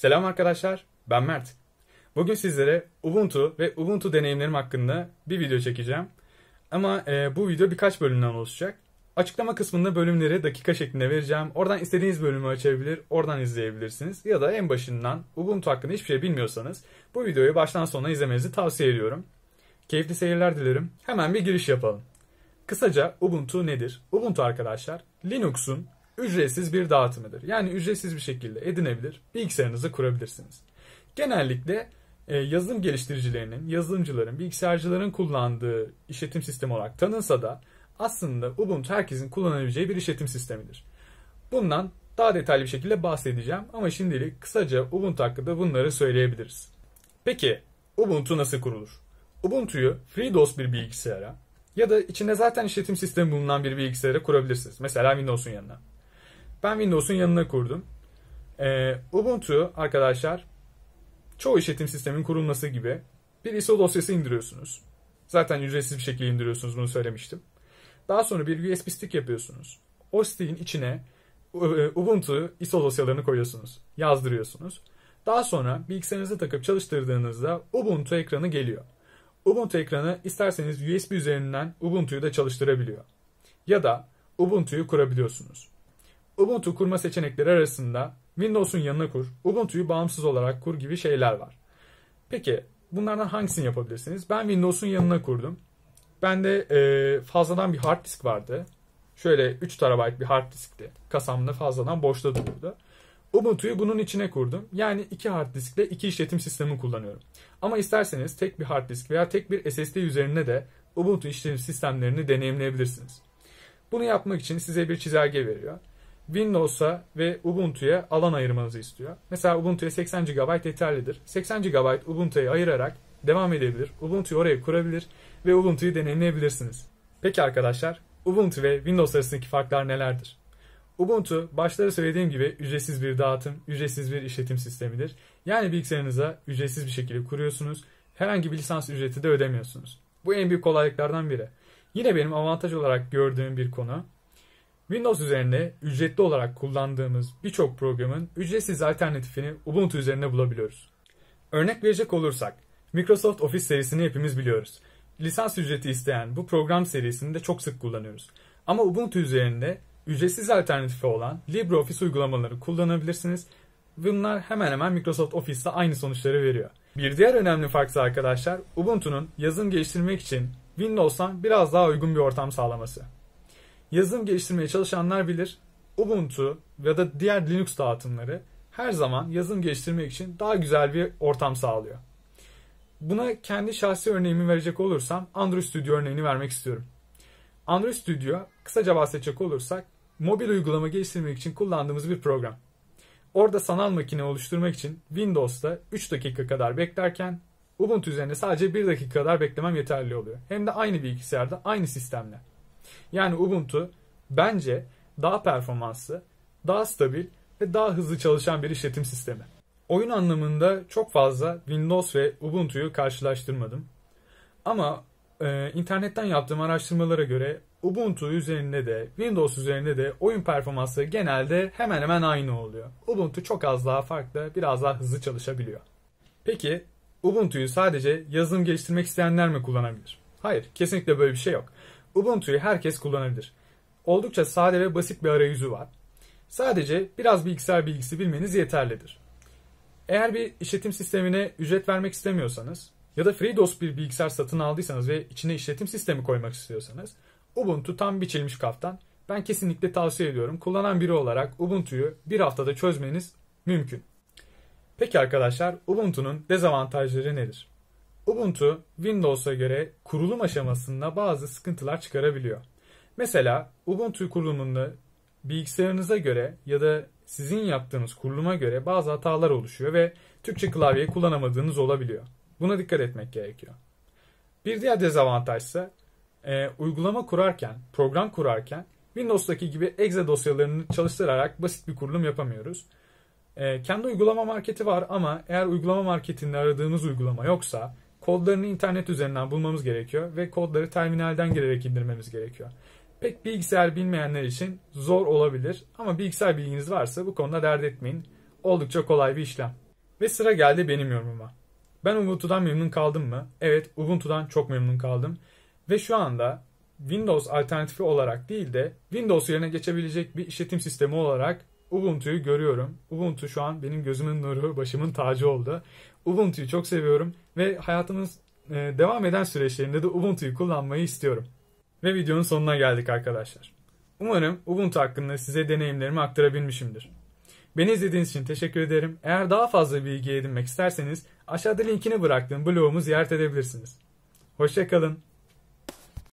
Selam arkadaşlar, ben Mert. Bugün sizlere Ubuntu ve Ubuntu deneyimlerim hakkında bir video çekeceğim. Ama e, bu video birkaç bölümden oluşacak. Açıklama kısmında bölümleri dakika şeklinde vereceğim. Oradan istediğiniz bölümü açabilir, oradan izleyebilirsiniz. Ya da en başından Ubuntu hakkında hiçbir şey bilmiyorsanız bu videoyu baştan sona izlemenizi tavsiye ediyorum. Keyifli seyirler dilerim. Hemen bir giriş yapalım. Kısaca Ubuntu nedir? Ubuntu arkadaşlar Linux'un ücretsiz bir dağıtımıdır. Yani ücretsiz bir şekilde edinebilir, bilgisayarınızı kurabilirsiniz. Genellikle e, yazılım geliştiricilerinin, yazılımcıların, bilgisayarcıların kullandığı işletim sistemi olarak tanınsa da aslında Ubuntu herkesin kullanabileceği bir işletim sistemidir. Bundan daha detaylı bir şekilde bahsedeceğim ama şimdilik kısaca Ubuntu hakkında bunları söyleyebiliriz. Peki Ubuntu nasıl kurulur? Ubuntu'yu FreeDOS bir bilgisayara ya da içinde zaten işletim sistemi bulunan bir bilgisayara kurabilirsiniz. Mesela Windows'un yanına. Ben Windows'un yanına kurdum. Ee, Ubuntu arkadaşlar çoğu işletim sistemin kurulması gibi bir ISO dosyası indiriyorsunuz. Zaten ücretsiz bir şekilde indiriyorsunuz bunu söylemiştim. Daha sonra bir USB stick yapıyorsunuz. O stick'in içine e, e, Ubuntu ISO dosyalarını koyuyorsunuz. Yazdırıyorsunuz. Daha sonra bilgisayarınıza takıp çalıştırdığınızda Ubuntu ekranı geliyor. Ubuntu ekranı isterseniz USB üzerinden Ubuntu'yu da çalıştırabiliyor. Ya da Ubuntu'yu kurabiliyorsunuz. Ubuntu kurma seçenekleri arasında Windows'un yanına kur, Ubuntu'yu bağımsız olarak kur gibi şeyler var. Peki bunlardan hangisini yapabilirsiniz? Ben Windows'un yanına kurdum. Bende e, fazladan bir hard disk vardı. Şöyle 3 TB bir hard diskti. Kasamda fazladan boşta duruyordu. Ubuntu'yu bunun içine kurdum. Yani iki hard diskle iki işletim sistemi kullanıyorum. Ama isterseniz tek bir hard disk veya tek bir SSD üzerinde de Ubuntu işletim sistemlerini deneyimleyebilirsiniz. Bunu yapmak için size bir çizelge veriyor. Windows'a ve Ubuntu'ya alan ayırmanızı istiyor. Mesela Ubuntu'ya 80 GB yeterlidir. 80 GB Ubuntu'ya ayırarak devam edebilir, Ubuntu'yu oraya kurabilir ve Ubuntu'yu deneyimleyebilirsiniz. Peki arkadaşlar, Ubuntu ve Windows arasındaki farklar nelerdir? Ubuntu, başları söylediğim gibi ücretsiz bir dağıtım, ücretsiz bir işletim sistemidir. Yani bilgisayarınıza ücretsiz bir şekilde kuruyorsunuz, herhangi bir lisans ücreti de ödemiyorsunuz. Bu en büyük kolaylıklardan biri. Yine benim avantaj olarak gördüğüm bir konu, Windows üzerinde ücretli olarak kullandığımız birçok programın ücretsiz alternatifini Ubuntu üzerinde bulabiliyoruz. Örnek verecek olursak, Microsoft Office serisini hepimiz biliyoruz. Lisans ücreti isteyen bu program serisini de çok sık kullanıyoruz. Ama Ubuntu üzerinde ücretsiz alternatifi olan LibreOffice uygulamaları kullanabilirsiniz. Bunlar hemen hemen Microsoft Office'te aynı sonuçları veriyor. Bir diğer önemli fark ise arkadaşlar Ubuntu'nun yazılım geliştirmek için Windows'tan biraz daha uygun bir ortam sağlaması. Yazılım geliştirmeye çalışanlar bilir. Ubuntu ya da diğer Linux dağıtımları her zaman yazılım geliştirmek için daha güzel bir ortam sağlıyor. Buna kendi şahsi örneğimi verecek olursam Android Studio örneğini vermek istiyorum. Android Studio kısaca bahsedecek olursak mobil uygulama geliştirmek için kullandığımız bir program. Orada sanal makine oluşturmak için Windows'ta 3 dakika kadar beklerken Ubuntu üzerinde sadece 1 dakika kadar beklemem yeterli oluyor. Hem de aynı bilgisayarda aynı sistemle. Yani Ubuntu bence daha performanslı, daha stabil ve daha hızlı çalışan bir işletim sistemi. Oyun anlamında çok fazla Windows ve Ubuntu'yu karşılaştırmadım. Ama e, internetten yaptığım araştırmalara göre Ubuntu üzerinde de Windows üzerinde de oyun performansı genelde hemen hemen aynı oluyor. Ubuntu çok az daha farklı, biraz daha hızlı çalışabiliyor. Peki Ubuntu'yu sadece yazılım geliştirmek isteyenler mi kullanabilir? Hayır, kesinlikle böyle bir şey yok. Ubuntu'yu herkes kullanabilir. Oldukça sade ve basit bir arayüzü var. Sadece biraz bilgisayar bilgisi bilmeniz yeterlidir. Eğer bir işletim sistemine ücret vermek istemiyorsanız ya da FreeDOS bir bilgisayar satın aldıysanız ve içine işletim sistemi koymak istiyorsanız Ubuntu tam biçilmiş kaftan. Ben kesinlikle tavsiye ediyorum. Kullanan biri olarak Ubuntu'yu bir haftada çözmeniz mümkün. Peki arkadaşlar Ubuntu'nun dezavantajları nedir? Ubuntu Windows'a göre kurulum aşamasında bazı sıkıntılar çıkarabiliyor. Mesela Ubuntu kurulumunu bilgisayarınıza göre ya da sizin yaptığınız kuruluma göre bazı hatalar oluşuyor ve Türkçe klavye kullanamadığınız olabiliyor. Buna dikkat etmek gerekiyor. Bir diğer dezavantaj ise e, uygulama kurarken, program kurarken Windows'taki gibi exe dosyalarını çalıştırarak basit bir kurulum yapamıyoruz. E, kendi uygulama marketi var ama eğer uygulama marketinde aradığınız uygulama yoksa Kodlarını internet üzerinden bulmamız gerekiyor ve kodları terminalden girerek indirmemiz gerekiyor. Pek bilgisayar bilmeyenler için zor olabilir ama bilgisayar bilginiz varsa bu konuda dert etmeyin. Oldukça kolay bir işlem. Ve sıra geldi benim yorumuma. Ben Ubuntu'dan memnun kaldım mı? Evet, Ubuntu'dan çok memnun kaldım. Ve şu anda Windows alternatifi olarak değil de Windows yerine geçebilecek bir işletim sistemi olarak Ubuntu'yu görüyorum. Ubuntu şu an benim gözümün nuru, başımın tacı oldu. Ubuntu'yu çok seviyorum ve hayatımız e, devam eden süreçlerinde de Ubuntu'yu kullanmayı istiyorum. Ve videonun sonuna geldik arkadaşlar. Umarım Ubuntu hakkında size deneyimlerimi aktarabilmişimdir. Beni izlediğiniz için teşekkür ederim. Eğer daha fazla bilgi edinmek isterseniz aşağıda linkini bıraktığım blogumu ziyaret edebilirsiniz. Hoşçakalın.